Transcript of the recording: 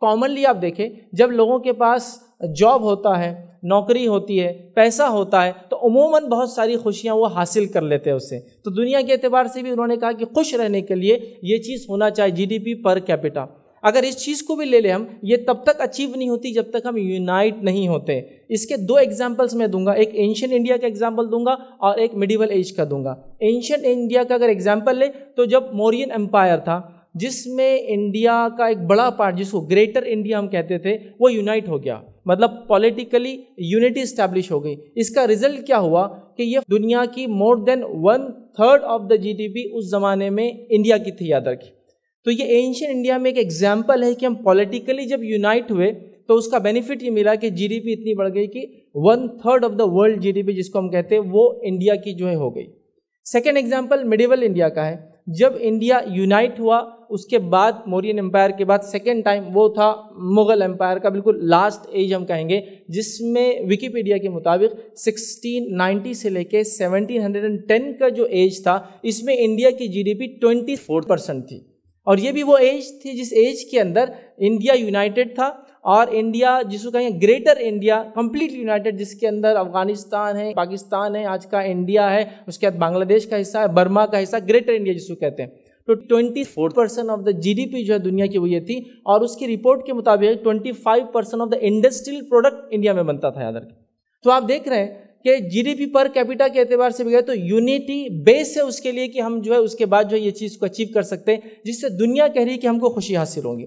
commonly आप देखें जब लोगों के पास जॉब होता है नौकरी होती है पैसा होता है तो उमूमन बहुत सारी खुशियाँ वो हासिल कर लेते हैं उससे तो दुनिया के अतबार से भी उन्होंने कहा कि खुश रहने के लिए ये चीज़ होना चाहिए जीडीपी पर कैपिटा अगर इस चीज़ को भी ले लें हम ये तब तक अचीव नहीं होती जब तक हम यूनाइट नहीं होते इसके दो एग्जाम्पल्स मैं दूंगा एक एंशियन इंडिया का एग्जाम्पल दूंगा और एक मिडिवल एज का दूंगा एंशियन इंडिया का अगर एग्जाम्पल ले तो जब मोरियन एम्पायर था जिसमें इंडिया का एक बड़ा पार्ट जिसको ग्रेटर इंडिया हम कहते थे वो यूनाइट हो गया मतलब पॉलिटिकली यूनिटी स्टैब्लिश हो गई इसका रिजल्ट क्या हुआ कि ये दुनिया की more than one third of the GDP उस ज़माने में इंडिया की थी याद रखी तो ये एंशियन इंडिया में एक एग्जाम्पल है कि हम पॉलिटिकली जब यूनाइट हुए तो उसका बेनिफिट ये मिला कि जीडीपी इतनी बढ़ गई कि one third of the world GDP जिसको हम कहते हैं वो इंडिया की जो है हो गई सेकेंड एग्जाम्पल मिडिवल इंडिया का है जब इंडिया यूनाइट हुआ उसके बाद मौर्यन एम्पायर के बाद सेकेंड टाइम वो था मुग़ल एम्पायर का बिल्कुल लास्ट एज हम कहेंगे जिसमें विकीपीडिया के मुताबिक 1690 से लेके 1710 का जो एज था इसमें इंडिया की जीडीपी 24 परसेंट थी और ये भी वो एज थी जिस एज के अंदर इंडिया यूनाइटेड था और इंडिया जिसको कहें ग्रेटर इंडिया कम्प्लीटली यूनाइटेड जिसके अंदर अफगानिस्तान है पाकिस्तान है आज का इंडिया है उसके बाद बांग्लादेश का हिस्सा है बर्मा का हिस्सा ग्रेटर इंडिया जिसको कहते हैं तो 24 परसेंट ऑफ द जीडीपी जो है दुनिया की वो ये थी और उसकी रिपोर्ट के मुताबिक 25 percent of the industrial product India में बनता था याद रखें तो आप देख रहे हैं कि जीडीपी पर कैपिटा के अतबार से भी गए तो यूनिटी बेस है उसके लिए कि हम जो है उसके बाद जो है ये चीज़ को अचीव कर सकते हैं जिससे दुनिया कह रही है कि हमको खुशी हासिल होगी